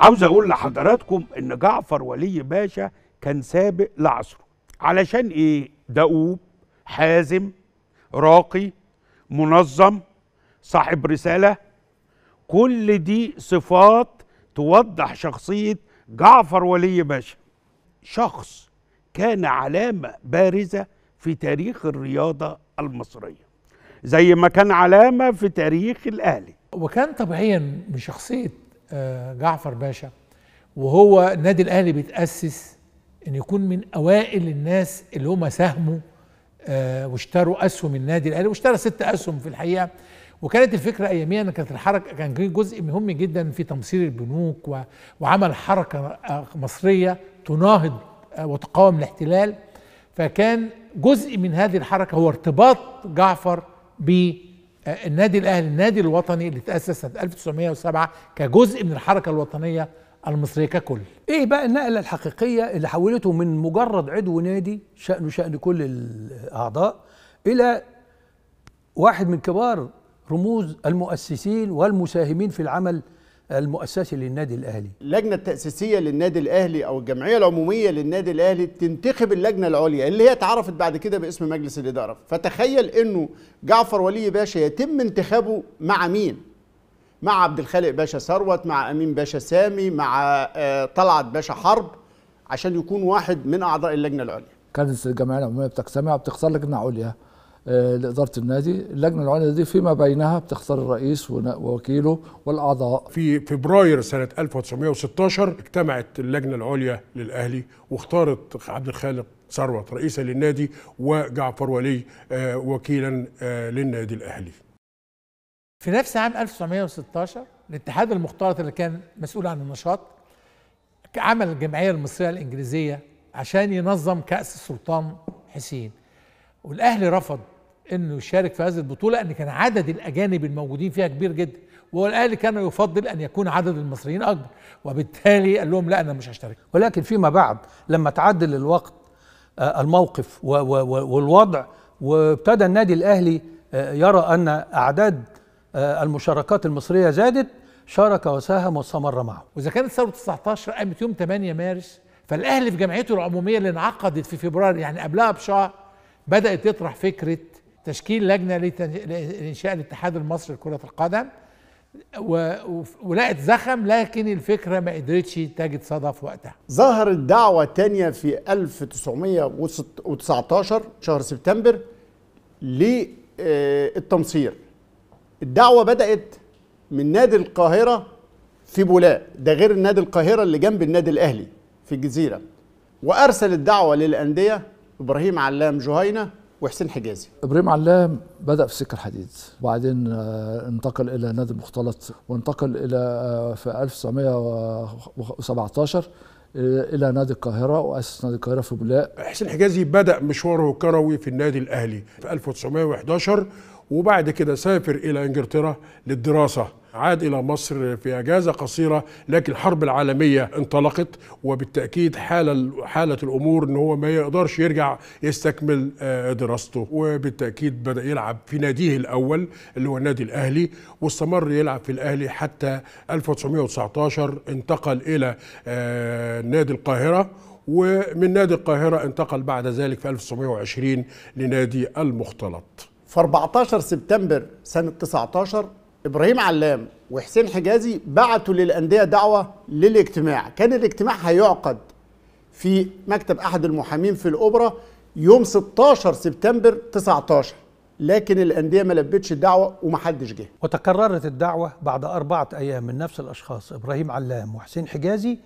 عاوز اقول لحضراتكم ان جعفر ولي باشا كان سابق لعصره علشان ايه دؤوب حازم راقي منظم صاحب رساله كل دي صفات توضح شخصيه جعفر ولي باشا شخص كان علامه بارزه في تاريخ الرياضه المصريه زي ما كان علامه في تاريخ الاهلي وكان طبيعيا من شخصيه جعفر باشا وهو النادي الاهلي بيتاسس ان يكون من اوائل الناس اللي هم ساهموا آه، واشتروا اسهم النادي الاهلي واشترى ست اسهم في الحقيقه وكانت الفكره اياميا كانت الحركه كان جزء مهم جدا في تمصير البنوك وعمل حركه آه، مصريه تناهض آه، وتقاوم الاحتلال فكان جزء من هذه الحركه هو ارتباط جعفر ب النادي الاهلي النادي الوطني اللي تاسس سنه 1907 كجزء من الحركه الوطنيه المصريه ككل. ايه بقى النقله الحقيقيه اللي حولته من مجرد عضو نادي شانه شان كل الاعضاء الى واحد من كبار رموز المؤسسين والمساهمين في العمل المؤسسي للنادي الاهلي اللجنه التاسيسيه للنادي الاهلي او الجمعيه العموميه للنادي الاهلي تنتخب اللجنه العليا اللي هي اتعرفت بعد كده باسم مجلس الاداره فتخيل انه جعفر ولي باشا يتم انتخابه مع مين مع عبد الخالق باشا ثروت مع امين باشا سامي مع آه، طلعت باشا حرب عشان يكون واحد من اعضاء اللجنه العليا كانت الجمعيه العموميه بتجتمع بتختار لجنه عليا لاداره النادي اللجنه العليا دي فيما بينها بتختار الرئيس ووكيله والاعضاء في فبراير سنه 1916 اجتمعت اللجنه العليا للاهلي واختارت عبد الخالق ثروت رئيسا للنادي وجعفر ولي آه، وكيلا آه، للنادي الاهلي في نفس عام 1916 الاتحاد المختلط اللي كان مسؤول عن النشاط عمل الجمعيه المصريه الانجليزيه عشان ينظم كاس السلطان حسين والاهلي رفض انه يشارك في هذه البطوله ان كان عدد الاجانب الموجودين فيها كبير جدا والاهلي كان يفضل ان يكون عدد المصريين اكبر وبالتالي قال لهم لا انا مش هشترك ولكن فيما بعد لما تعدل الوقت آه، الموقف والوضع وابتدى النادي الاهلي آه، يرى ان اعداد آه، المشاركات المصريه زادت شارك وساهم واستمر معه واذا كانت ثوره 19 قامت يوم 8 مارس فالاهلي في جمعيته العموميه اللي انعقدت في فبراير يعني قبلها بشهر بدات تطرح فكره تشكيل لجنه لانشاء الاتحاد المصري لكره القدم ولقت زخم لكن الفكره ما قدرتش تجد صدى في وقتها. ظهرت دعوه ثانيه في 1919 شهر سبتمبر للتمصير. آه، الدعوه بدات من نادي القاهره في بولاق، ده غير نادي القاهره اللي جنب النادي الاهلي في الجزيره. وارسل الدعوه للانديه ابراهيم علام جهينه وحسين حجازي ابراهيم علام بدا في سكه الحديد وبعدين آه، انتقل الى نادي مختلط وانتقل الى آه، في 1917 الى نادي القاهره واسس نادي القاهره في بلاء حسين حجازي بدا مشواره الكروي في النادي الاهلي في 1911 وبعد كده سافر الى انجلترا للدراسه عاد إلى مصر في أجازة قصيرة لكن الحرب العالمية انطلقت وبالتأكيد حال حالة الأمور أن هو ما يقدرش يرجع يستكمل آه، دراسته وبالتأكيد بدأ يلعب في ناديه الأول اللي هو النادي الأهلي واستمر يلعب في الأهلي حتى 1919 انتقل إلى آه، نادي القاهرة ومن نادي القاهرة انتقل بعد ذلك في 1920 لنادي المختلط في 14 سبتمبر سنة 19 ابراهيم علام وحسين حجازي بعتوا للانديه دعوه للاجتماع كان الاجتماع هيعقد في مكتب احد المحامين في الاوبرا يوم 16 سبتمبر 19 لكن الانديه ما لبتش الدعوه ومحدش جه وتكررت الدعوه بعد اربعه ايام من نفس الاشخاص ابراهيم علام وحسين حجازي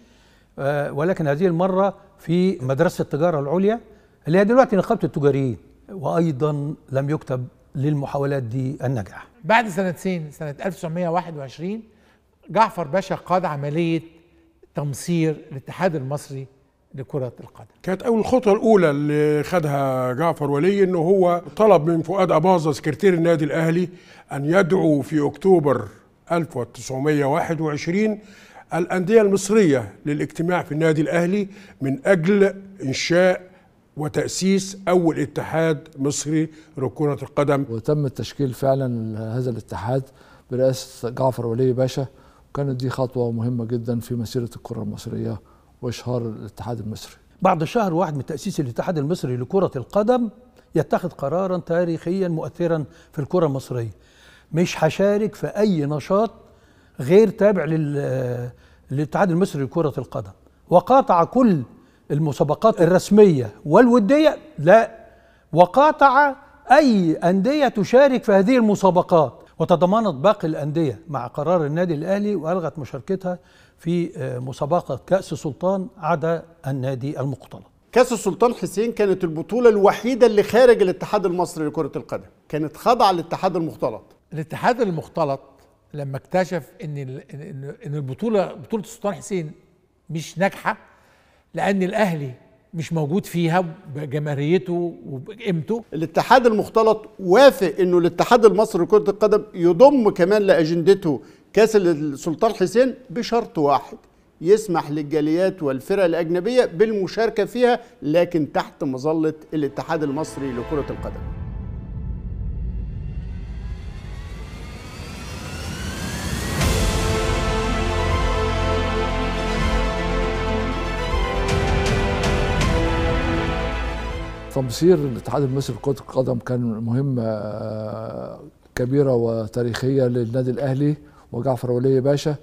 آه، ولكن هذه المره في مدرسه التجاره العليا اللي هي دلوقتي نقابه التجاريين وايضا لم يكتب للمحاولات دي النجاح بعد سنتين سنة 1921 جعفر باشا قاد عملية تمصير الاتحاد المصري لكرة القدم كانت أول الخطوة الأولى اللي خدها جعفر ولي أنه هو طلب من فؤاد أباظة سكرتير النادي الأهلي أن يدعو في أكتوبر 1921 الأندية المصرية للاجتماع في النادي الأهلي من أجل إنشاء وتأسيس أول اتحاد مصري لكرة القدم وتم التشكيل فعلا هذا الاتحاد برئاسة جعفر ولي باشا كانت دي خطوة مهمة جدا في مسيرة الكرة المصرية وإشهار الاتحاد المصري بعد شهر واحد من تأسيس الاتحاد المصري لكرة القدم يتخذ قرارا تاريخيا مؤثرا في الكرة المصرية مش هشارك في أي نشاط غير تابع للاتحاد المصري لكرة القدم وقاطع كل المسابقات الرسمية والودية لا وقاطع أي أندية تشارك في هذه المسابقات وتضمنت باقي الأندية مع قرار النادي الأهلي وألغت مشاركتها في آه، مسابقة كأس السلطان عدا النادي المقتلط كأس السلطان حسين كانت البطولة الوحيدة اللي خارج الاتحاد المصري لكرة القدم كانت خاضعة للاتحاد المختلط الاتحاد المختلط لما اكتشف ان ان البطوله بطوله السلطان حسين مش ناجحه لأن الأهلي مش موجود فيها بجماهيريته وبقيمته الاتحاد المختلط وافق انه الاتحاد المصري لكره القدم يضم كمان لاجندته كاس السلطان حسين بشرط واحد يسمح للجاليات والفرق الاجنبيه بالمشاركه فيها لكن تحت مظله الاتحاد المصري لكره القدم تمصير الاتحاد المصري لكرة القدم كان مهمة آه، كبيرة وتاريخية للنادي الأهلي وجعفر ولي باشا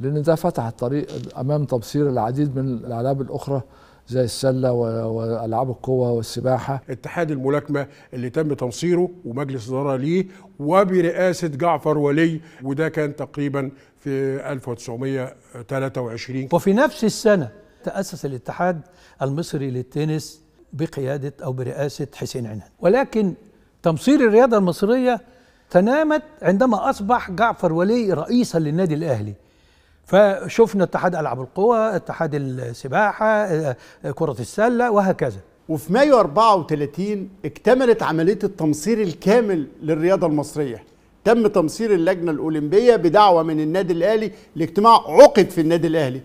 لأن ده فتح الطريق أمام تمصير العديد من الألعاب الأخرى زي السلة وألعاب القوة والسباحة اتحاد الملاكمة اللي تم تنصيره ومجلس إدارة ليه وبرئاسة جعفر ولي وده كان تقريبا في 1923 وفي نفس السنة تأسس الاتحاد المصري للتنس بقيادة أو برئاسة حسين عنان ولكن تمصير الرياضة المصرية تنامت عندما أصبح جعفر ولي رئيسا للنادي الأهلي فشفنا اتحاد ألعاب القوى اتحاد السباحة آه، كرة السلة وهكذا وفي مايو 34 اكتملت عملية التمصير الكامل للرياضة المصرية تم تمصير اللجنة الأولمبية بدعوة من النادي الأهلي لاجتماع عقد في النادي الأهلي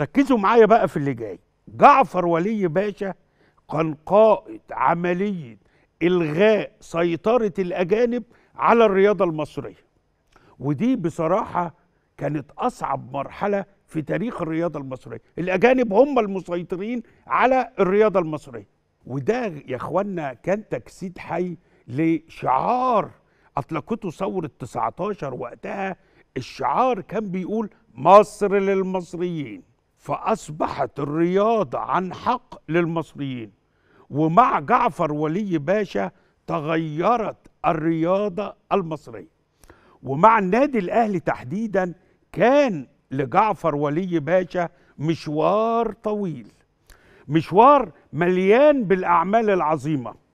ركزوا معايا بقى في اللي جاي جعفر ولي باشا كان قائد عملية إلغاء سيطرة الأجانب على الرياضة المصرية ودي بصراحة كانت أصعب مرحلة في تاريخ الرياضة المصرية الأجانب هم المسيطرين على الرياضة المصرية وده يا إخوانا كان تجسيد حي لشعار أطلقته ثورة 19 وقتها الشعار كان بيقول مصر للمصريين فأصبحت الرياضة عن حق للمصريين ومع جعفر ولي باشا تغيرت الرياضة المصرية ومع النادي الأهلي تحديدا كان لجعفر ولي باشا مشوار طويل مشوار مليان بالأعمال العظيمة